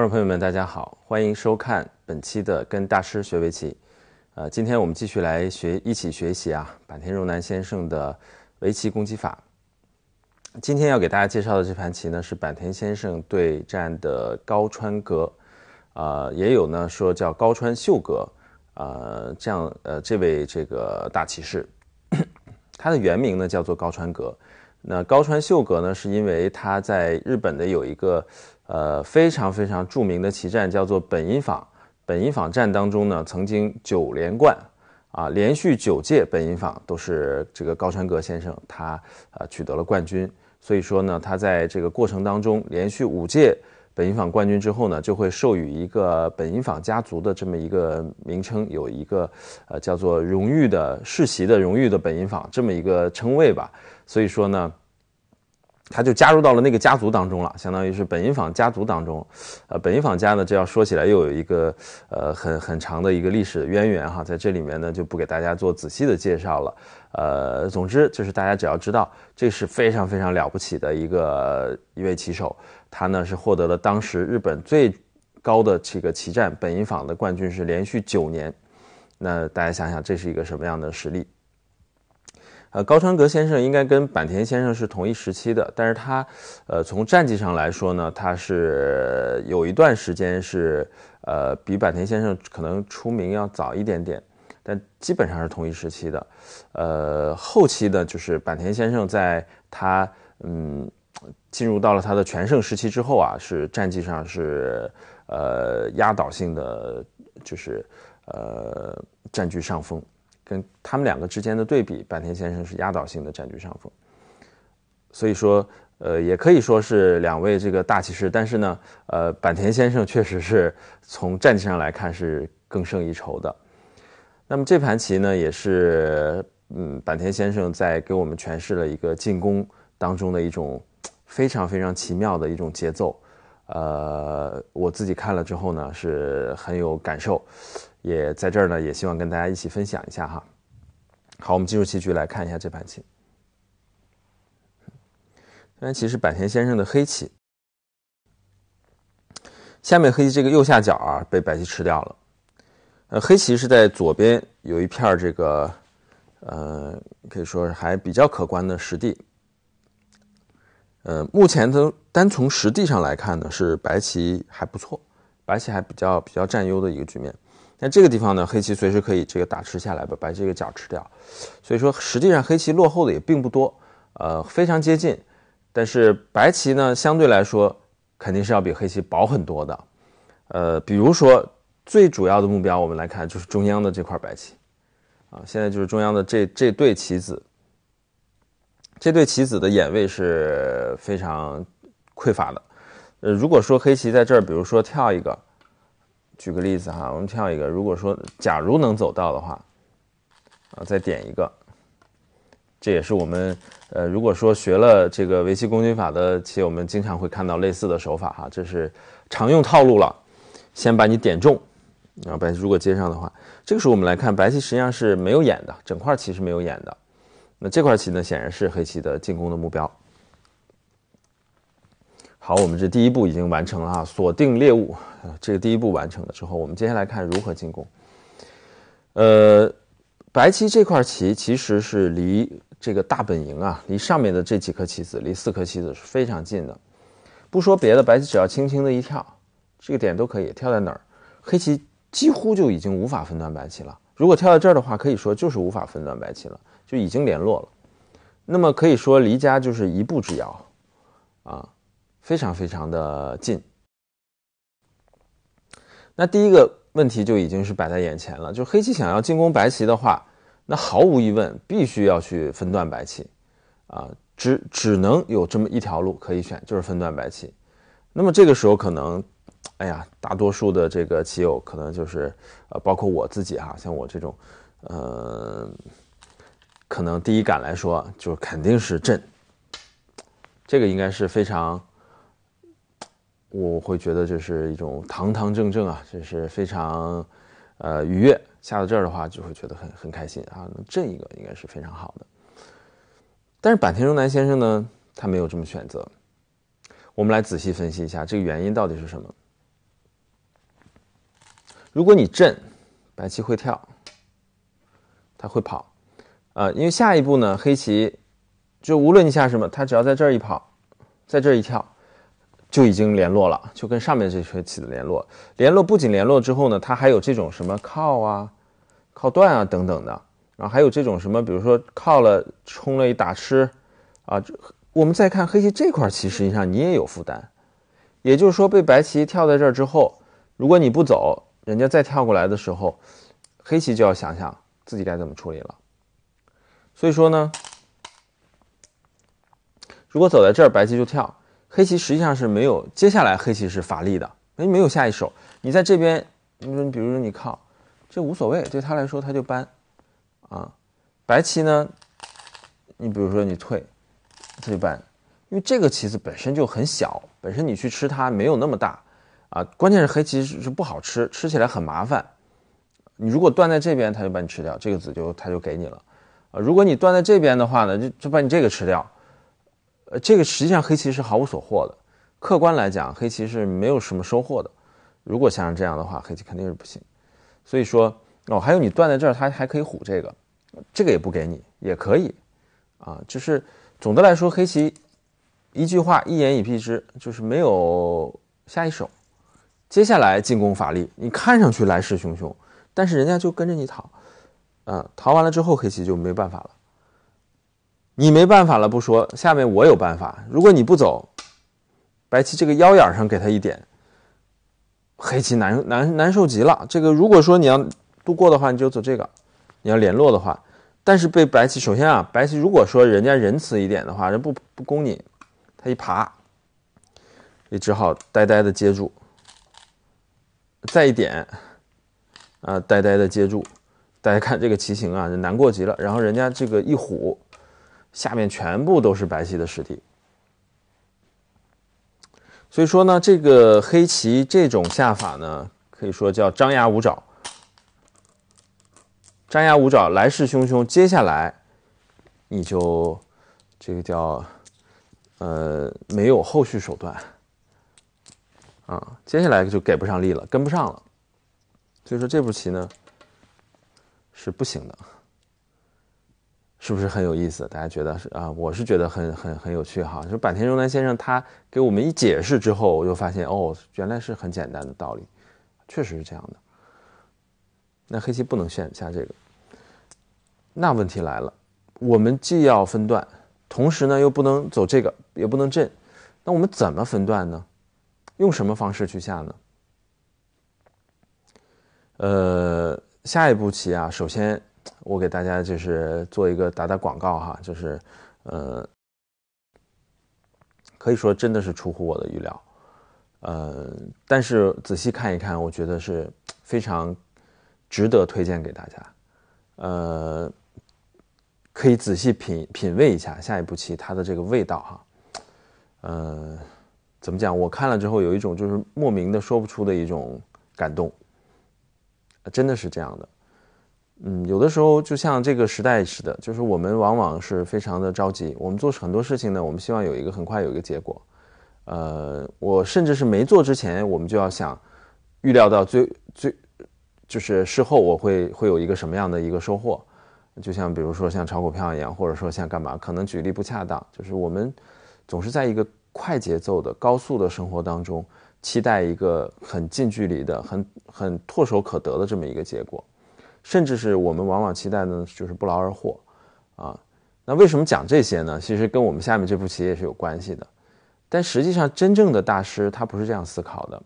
观众朋友们，大家好，欢迎收看本期的《跟大师学围棋》。呃，今天我们继续来学，一起学习啊，坂田荣南先生的围棋攻击法。今天要给大家介绍的这盘棋呢，是坂田先生对战的高川格，呃，也有呢说叫高川秀格，呃，这样呃，这位这个大棋士，他的原名呢叫做高川格。那高川秀格呢？是因为他在日本的有一个，呃，非常非常著名的棋战叫做本因坊。本因坊战当中呢，曾经九连冠，啊，连续九届本因坊都是这个高川格先生他呃取得了冠军。所以说呢，他在这个过程当中连续五届本因坊冠军之后呢，就会授予一个本因坊家族的这么一个名称，有一个呃叫做荣誉的世袭的荣誉的本因坊这么一个称谓吧。所以说呢，他就加入到了那个家族当中了，相当于是本因坊家族当中。呃，本因坊家呢，这要说起来又有一个呃很很长的一个历史渊源哈，在这里面呢就不给大家做仔细的介绍了。呃，总之就是大家只要知道，这是非常非常了不起的一个一位棋手，他呢是获得了当时日本最高的这个棋战本因坊的冠军，是连续九年。那大家想想，这是一个什么样的实力？呃，高川格先生应该跟坂田先生是同一时期的，但是他，呃，从战绩上来说呢，他是有一段时间是，呃，比坂田先生可能出名要早一点点，但基本上是同一时期的。呃，后期的，就是坂田先生在他，嗯，进入到了他的全盛时期之后啊，是战绩上是，呃，压倒性的，就是，呃，占据上风。跟他们两个之间的对比，坂田先生是压倒性的占据上风，所以说，呃，也可以说是两位这个大骑士，但是呢，呃，坂田先生确实是从战绩上来看是更胜一筹的。那么这盘棋呢，也是，嗯，坂田先生在给我们诠释了一个进攻当中的一种非常非常奇妙的一种节奏，呃，我自己看了之后呢，是很有感受。也在这儿呢，也希望跟大家一起分享一下哈。好，我们进入棋局来看一下这盘棋。这盘棋是坂田先生的黑棋，下面黑棋这个右下角啊被白棋吃掉了。呃，黑棋是在左边有一片这个，呃，可以说是还比较可观的实地。呃，目前从单从实地上来看呢，是白棋还不错，白棋还比较比较占优的一个局面。那这个地方呢，黑棋随时可以这个打吃下来吧，把这个角吃掉。所以说，实际上黑棋落后的也并不多，呃，非常接近。但是白棋呢，相对来说肯定是要比黑棋薄很多的。呃，比如说最主要的目标，我们来看就是中央的这块白棋，啊，现在就是中央的这这对棋子，这对棋子的眼位是非常匮乏的。呃，如果说黑棋在这儿，比如说跳一个。举个例子哈，我们跳一个。如果说假如能走到的话，啊，再点一个。这也是我们呃，如果说学了这个围棋攻军法的棋友，们经常会看到类似的手法哈。这是常用套路了，先把你点中，然后白如果接上的话，这个时候我们来看，白棋实际上是没有眼的，整块棋是没有眼的。那这块棋呢，显然是黑棋的进攻的目标。好，我们这第一步已经完成了啊，锁定猎物，这个第一步完成了之后，我们接下来看如何进攻。呃，白棋这块棋其实是离这个大本营啊，离上面的这几颗棋子，离四颗棋子是非常近的。不说别的，白棋只要轻轻的一跳，这个点都可以跳在哪儿，黑棋几乎就已经无法分断白棋了。如果跳在这儿的话，可以说就是无法分断白棋了，就已经联络了。那么可以说离家就是一步之遥，啊。非常非常的近。那第一个问题就已经是摆在眼前了，就黑棋想要进攻白棋的话，那毫无疑问必须要去分段白棋，啊，只只能有这么一条路可以选，就是分段白棋。那么这个时候可能，哎呀，大多数的这个棋友可能就是，呃，包括我自己哈，像我这种，呃，可能第一感来说就肯定是震，这个应该是非常。我会觉得这是一种堂堂正正啊，这是非常，呃，愉悦。下到这儿的话，就会觉得很很开心啊，能震一个，应该是非常好的。但是坂田荣南先生呢，他没有这么选择。我们来仔细分析一下这个原因到底是什么。如果你震，白棋会跳，他会跑，呃，因为下一步呢，黑棋就无论你下什么，他只要在这一跑，在这一跳。就已经联络了，就跟上面这些棋子联络。联络不仅联络之后呢，他还有这种什么靠啊、靠断啊等等的，然后还有这种什么，比如说靠了冲了一打吃啊。我们再看黑棋这块棋，实际上你也有负担，也就是说被白棋跳在这儿之后，如果你不走，人家再跳过来的时候，黑棋就要想想自己该怎么处理了。所以说呢，如果走在这儿，白棋就跳。黑棋实际上是没有，接下来黑棋是乏力的，你没有下一手，你在这边，你说你比如说你靠，这无所谓，对他来说他就搬，啊，白棋呢，你比如说你退，他就搬，因为这个棋子本身就很小，本身你去吃它没有那么大，啊，关键是黑棋是不好吃，吃起来很麻烦，你如果断在这边他就把你吃掉，这个子就他就给你了，啊，如果你断在这边的话呢，就就把你这个吃掉。呃，这个实际上黑棋是毫无所获的。客观来讲，黑棋是没有什么收获的。如果像这样的话，黑棋肯定是不行。所以说，哦，还有你断在这儿，他还可以虎这个，这个也不给你，也可以啊。就是总的来说，黑棋一句话，一言以蔽之，就是没有下一手。接下来进攻乏力，你看上去来势汹汹，但是人家就跟着你逃，嗯，逃完了之后，黑棋就没办法了。你没办法了不说，下面我有办法。如果你不走，白棋这个腰眼上给他一点，黑棋难难难受极了。这个如果说你要度过的话，你就走这个；你要联络的话，但是被白棋首先啊，白棋如果说人家仁慈一点的话，人不不攻你，他一爬，你只好呆呆的接住。再一点，啊，呆呆的接住。大家看这个棋形啊，难过极了。然后人家这个一虎。下面全部都是白棋的实体，所以说呢，这个黑棋这种下法呢，可以说叫张牙舞爪，张牙舞爪来势汹汹，接下来你就这个叫呃没有后续手段啊，接下来就给不上力了，跟不上了，所以说这步棋呢是不行的。是不是很有意思？大家觉得是啊？我是觉得很很很有趣哈。就是坂田荣南先生他给我们一解释之后，我就发现哦，原来是很简单的道理，确实是这样的。那黑棋不能先下这个。那问题来了，我们既要分段，同时呢又不能走这个，也不能镇，那我们怎么分段呢？用什么方式去下呢？呃，下一步棋啊，首先。我给大家就是做一个打打广告哈，就是，呃，可以说真的是出乎我的预料，呃，但是仔细看一看，我觉得是非常值得推荐给大家，呃，可以仔细品品味一下下一步棋它的这个味道哈，呃，怎么讲？我看了之后有一种就是莫名的说不出的一种感动，真的是这样的。嗯，有的时候就像这个时代似的，就是我们往往是非常的着急。我们做很多事情呢，我们希望有一个很快有一个结果。呃，我甚至是没做之前，我们就要想预料到最最，就是事后我会会有一个什么样的一个收获。就像比如说像炒股票一样，或者说像干嘛，可能举例不恰当，就是我们总是在一个快节奏的高速的生活当中，期待一个很近距离的、很很唾手可得的这么一个结果。甚至是我们往往期待呢，就是不劳而获，啊，那为什么讲这些呢？其实跟我们下面这步棋也是有关系的。但实际上，真正的大师他不是这样思考的。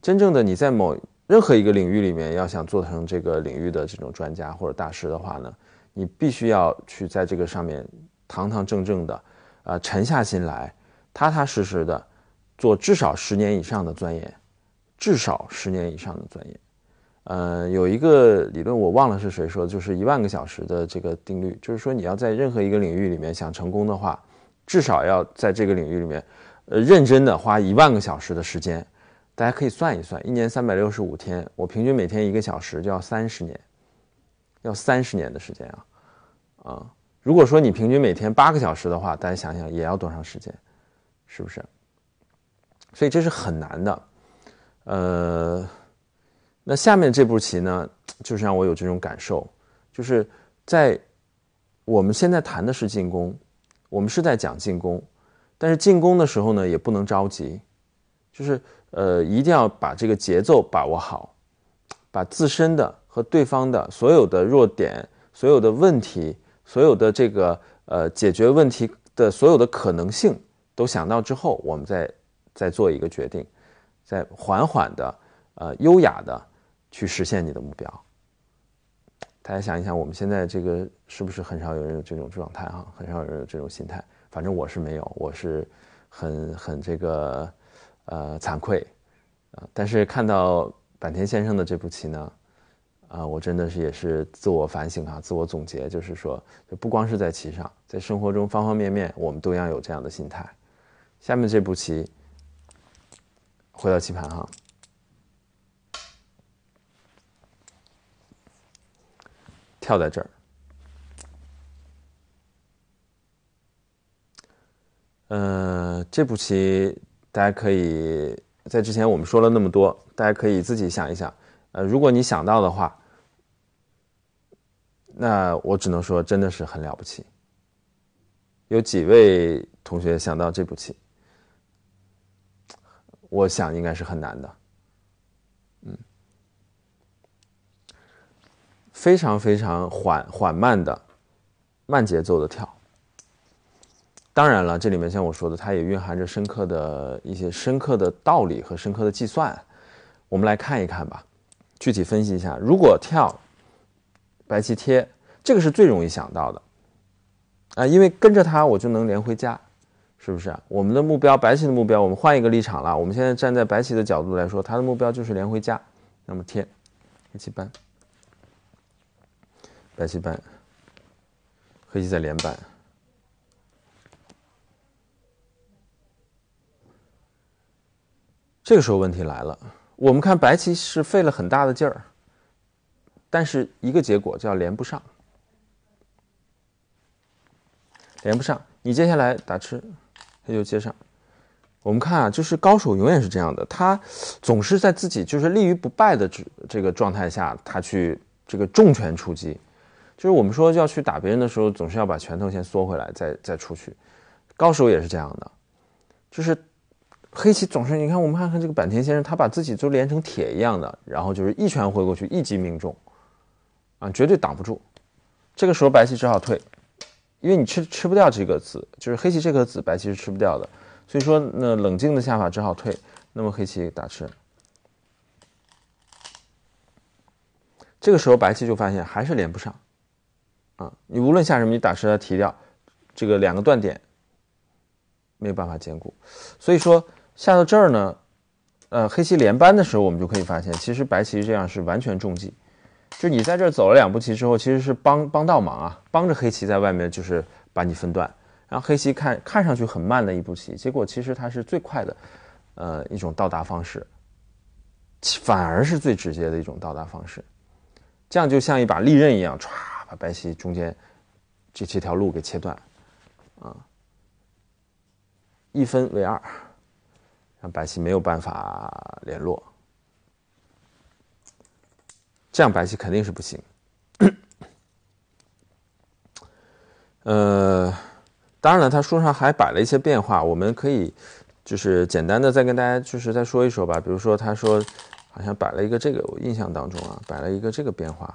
真正的你在某任何一个领域里面，要想做成这个领域的这种专家或者大师的话呢，你必须要去在这个上面堂堂正正的，啊，沉下心来，踏踏实实的做至少十年以上的钻研，至少十年以上的钻研。呃，有一个理论我忘了是谁说，就是一万个小时的这个定律，就是说你要在任何一个领域里面想成功的话，至少要在这个领域里面，呃，认真的花一万个小时的时间。大家可以算一算，一年三百六十五天，我平均每天一个小时，就要三十年，要三十年的时间啊！啊，如果说你平均每天八个小时的话，大家想想也要多长时间，是不是？所以这是很难的，呃。那下面这步棋呢，就是让我有这种感受，就是在我们现在谈的是进攻，我们是在讲进攻，但是进攻的时候呢，也不能着急，就是呃，一定要把这个节奏把握好，把自身的和对方的所有的弱点、所有的问题、所有的这个呃解决问题的所有的可能性都想到之后，我们再再做一个决定，再缓缓的呃优雅的。去实现你的目标。大家想一想，我们现在这个是不是很少有人有这种状态啊？很少有人有这种心态。反正我是没有，我是很很这个呃惭愧啊。但是看到坂田先生的这步棋呢，啊，我真的是也是自我反省啊，自我总结，就是说，就不光是在棋上，在生活中方方面面，我们都要有这样的心态。下面这步棋，回到棋盘哈。跳在这儿，呃，这部棋大家可以，在之前我们说了那么多，大家可以自己想一想。呃，如果你想到的话，那我只能说真的是很了不起。有几位同学想到这部棋，我想应该是很难的。非常非常缓缓慢的慢节奏的跳。当然了，这里面像我说的，它也蕴含着深刻的一些深刻的道理和深刻的计算。我们来看一看吧，具体分析一下。如果跳白棋贴，这个是最容易想到的啊，因为跟着它我就能连回家，是不是？我们的目标，白棋的目标，我们换一个立场了。我们现在站在白棋的角度来说，它的目标就是连回家。那么贴，一起搬。白棋扳，黑棋在连扳。这个时候问题来了，我们看白棋是费了很大的劲儿，但是一个结果叫连不上，连不上。你接下来打吃，他就接上。我们看啊，就是高手永远是这样的，他总是在自己就是立于不败的这这个状态下，他去这个重拳出击。就是我们说要去打别人的时候，总是要把拳头先缩回来，再再出去。高手也是这样的，就是黑棋总是你看，我们看看这个坂田先生，他把自己就连成铁一样的，然后就是一拳挥过去，一击命中，啊，绝对挡不住。这个时候白棋只好退，因为你吃吃不掉这个子，就是黑棋这颗子，白棋是吃不掉的。所以说，那冷静的下法只好退，那么黑棋打吃。这个时候白棋就发现还是连不上。啊，你无论下什么，你打实它提掉，这个两个断点没有办法兼顾，所以说下到这儿呢，呃，黑棋连扳的时候，我们就可以发现，其实白棋这样是完全中计，就你在这走了两步棋之后，其实是帮帮倒忙啊，帮着黑棋在外面就是把你分段。然后黑棋看看上去很慢的一步棋，结果其实它是最快的，呃，一种到达方式，反而是最直接的一种到达方式，这样就像一把利刃一样唰。把白棋中间这这条路给切断，啊，一分为二，让白棋没有办法联络，这样白棋肯定是不行。呃，当然了，他书上还摆了一些变化，我们可以就是简单的再跟大家就是再说一说吧。比如说，他说好像摆了一个这个，我印象当中啊，摆了一个这个变化。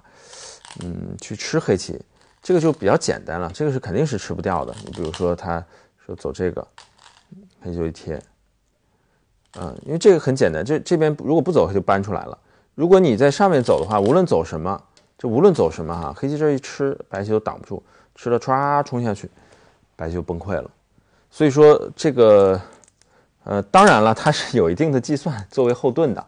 嗯，去吃黑棋，这个就比较简单了。这个是肯定是吃不掉的。你比如说，他说走这个，黑就一贴。嗯，因为这个很简单。这这边如果不走，他就搬出来了。如果你在上面走的话，无论走什么，就无论走什么哈，黑棋这一吃，白棋都挡不住，吃了唰冲下去，白棋就崩溃了。所以说这个，呃，当然了，它是有一定的计算作为后盾的。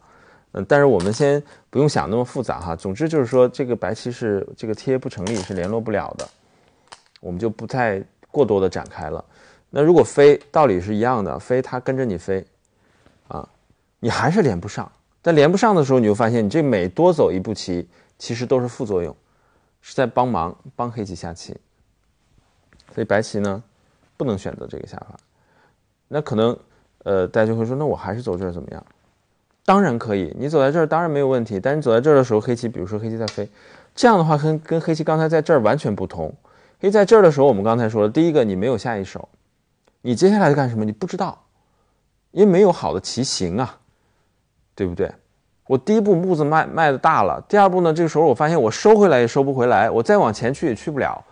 嗯，但是我们先不用想那么复杂哈。总之就是说，这个白棋是这个贴不成立，是联络不了的，我们就不再过多的展开了。那如果飞，道理是一样的，飞它跟着你飞，啊，你还是连不上。但连不上的时候，你就发现你这每多走一步棋，其实都是副作用，是在帮忙帮黑棋下棋。所以白棋呢，不能选择这个下法。那可能，呃，大家就会说，那我还是走这儿怎么样？当然可以，你走在这儿当然没有问题。但是走在这儿的时候，黑棋比如说黑棋在飞，这样的话跟跟黑棋刚才在这儿完全不同。黑在这儿的时候，我们刚才说，了，第一个你没有下一手，你接下来干什么？你不知道，因为没有好的棋形啊，对不对？我第一步步子迈迈的大了，第二步呢，这个时候我发现我收回来也收不回来，我再往前去也去不了，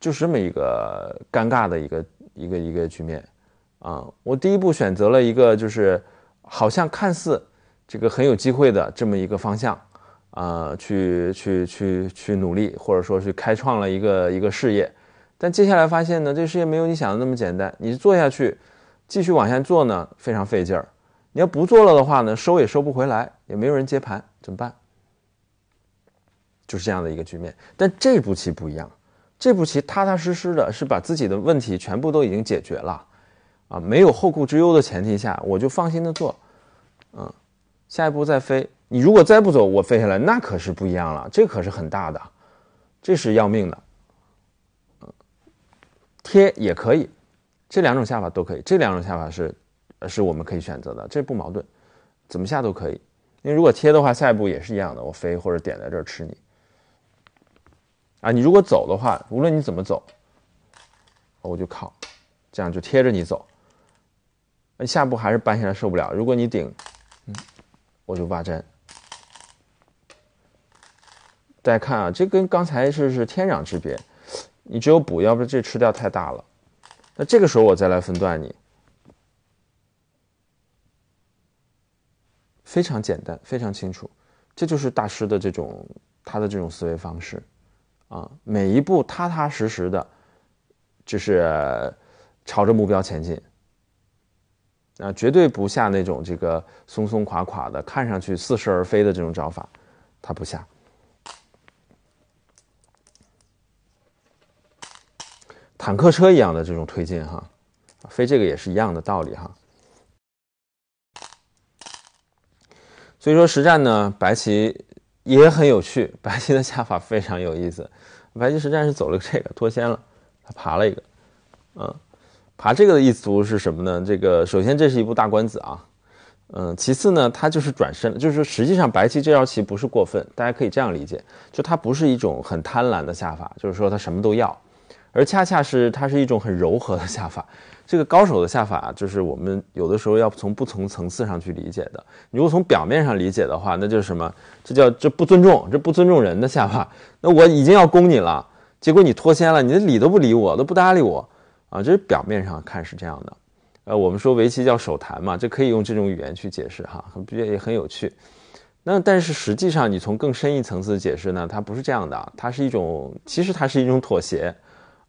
就是这么一个尴尬的一个一个一个局面啊。我第一步选择了一个就是。好像看似这个很有机会的这么一个方向，啊，去去去去努力，或者说去开创了一个一个事业，但接下来发现呢，这个事业没有你想的那么简单，你做下去，继续往下做呢，非常费劲儿。你要不做了的话呢，收也收不回来，也没有人接盘，怎么办？就是这样的一个局面。但这步棋不一样，这步棋踏踏实实的是把自己的问题全部都已经解决了。啊，没有后顾之忧的前提下，我就放心的做，嗯，下一步再飞。你如果再不走，我飞下来，那可是不一样了，这可是很大的，这是要命的。贴也可以，这两种下法都可以，这两种下法是，是我们可以选择的，这不矛盾，怎么下都可以。因为如果贴的话，下一步也是一样的，我飞或者点在这儿吃你。啊，你如果走的话，无论你怎么走，我就靠，这样就贴着你走。那下步还是扳下来受不了。如果你顶，嗯，我就挖针。大家看啊，这跟刚才是是天壤之别。你只有补，要不然这吃掉太大了。那这个时候我再来分段你，非常简单，非常清楚。这就是大师的这种他的这种思维方式啊，每一步踏踏实实的，就是朝着目标前进。啊，绝对不下那种这个松松垮垮的，看上去似是而非的这种招法，他不下。坦克车一样的这种推进哈，飞这个也是一样的道理哈。所以说实战呢，白棋也很有趣，白棋的下法非常有意思。白棋实战是走了这个脱先了，他爬了一个，嗯。爬这个的意思是什么呢？这个首先这是一部大官子啊，嗯，其次呢，它就是转身，就是说实际上白棋这招棋不是过分，大家可以这样理解，就它不是一种很贪婪的下法，就是说它什么都要，而恰恰是它是一种很柔和的下法。这个高手的下法，就是我们有的时候要从不同层次上去理解的。你如果从表面上理解的话，那就是什么？这叫这不尊重，这不尊重人的下法。那我已经要攻你了，结果你脱先了，你理都不理我，都不搭理我。啊，这是表面上看是这样的，呃，我们说围棋叫手谈嘛，这可以用这种语言去解释哈，很也也很有趣。那但是实际上，你从更深一层次解释呢，它不是这样的，它是一种，其实它是一种妥协。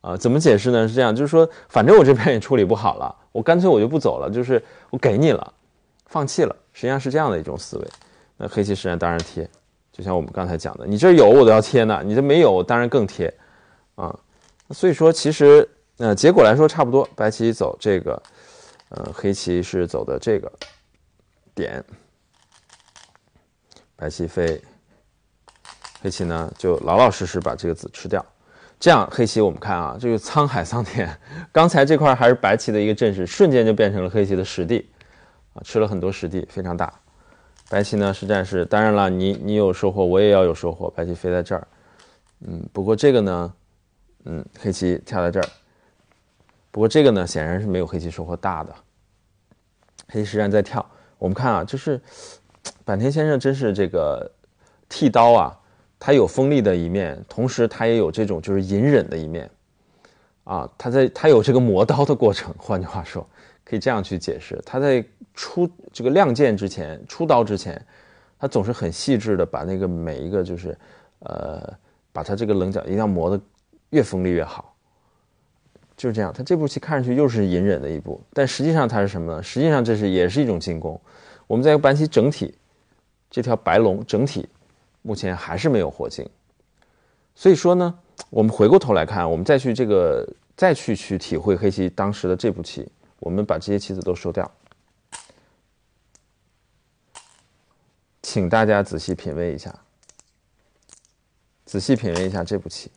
呃，怎么解释呢？是这样，就是说，反正我这边也处理不好了，我干脆我就不走了，就是我给你了，放弃了，实际上是这样的一种思维。那黑棋实际上当然贴，就像我们刚才讲的，你这有我都要贴呢，你这没有当然更贴啊。所以说其实。那结果来说差不多，白棋走这个，呃，黑棋是走的这个点，白棋飞，黑棋呢就老老实实把这个子吃掉，这样黑棋我们看啊，这个沧海桑田，刚才这块还是白棋的一个阵势，瞬间就变成了黑棋的实地，啊，吃了很多实地，非常大，白棋呢实战是，当然了，你你有收获，我也要有收获，白棋飞在这儿，嗯，不过这个呢，嗯，黑棋跳在这儿。不过这个呢，显然是没有黑棋收获大的。黑棋实战在跳，我们看啊，就是坂田先生真是这个剃刀啊，他有锋利的一面，同时他也有这种就是隐忍的一面啊。他在他有这个磨刀的过程，换句话说，可以这样去解释：他在出这个亮剑之前、出刀之前，他总是很细致的把那个每一个就是呃，把他这个棱角一定要磨的越锋利越好。就是这样，他这步棋看上去又是隐忍的一步，但实际上它是什么呢？实际上这是也是一种进攻。我们在白棋整体这条白龙整体目前还是没有活性，所以说呢，我们回过头来看，我们再去这个再去去体会黑棋当时的这步棋，我们把这些棋子都收掉，请大家仔细品味一下，仔细品味一下这步棋。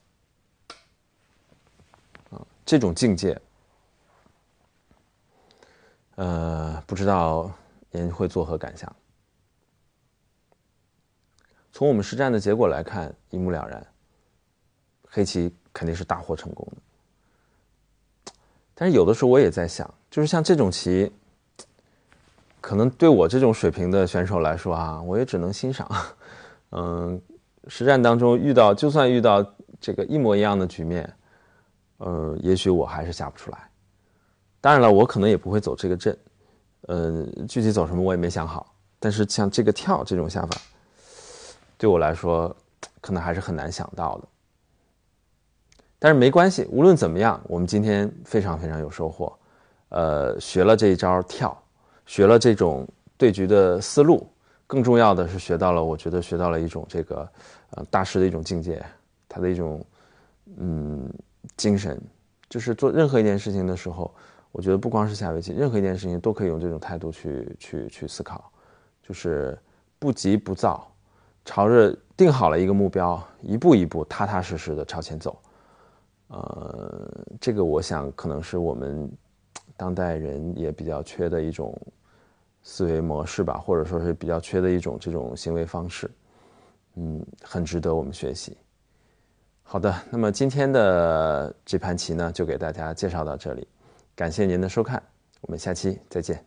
这种境界，呃，不知道您会作何感想？从我们实战的结果来看，一目了然，黑棋肯定是大获成功的。但是有的时候我也在想，就是像这种棋，可能对我这种水平的选手来说啊，我也只能欣赏。嗯，实战当中遇到，就算遇到这个一模一样的局面。呃，也许我还是下不出来。当然了，我可能也不会走这个阵。呃，具体走什么我也没想好。但是像这个跳这种下法，对我来说可能还是很难想到的。但是没关系，无论怎么样，我们今天非常非常有收获。呃，学了这一招跳，学了这种对局的思路，更重要的是学到了，我觉得学到了一种这个呃大师的一种境界，他的一种嗯。精神，就是做任何一件事情的时候，我觉得不光是下围棋，任何一件事情都可以用这种态度去去去思考，就是不急不躁，朝着定好了一个目标，一步一步踏踏实实的朝前走。呃，这个我想可能是我们当代人也比较缺的一种思维模式吧，或者说是比较缺的一种这种行为方式。嗯，很值得我们学习。好的，那么今天的这盘棋呢，就给大家介绍到这里，感谢您的收看，我们下期再见。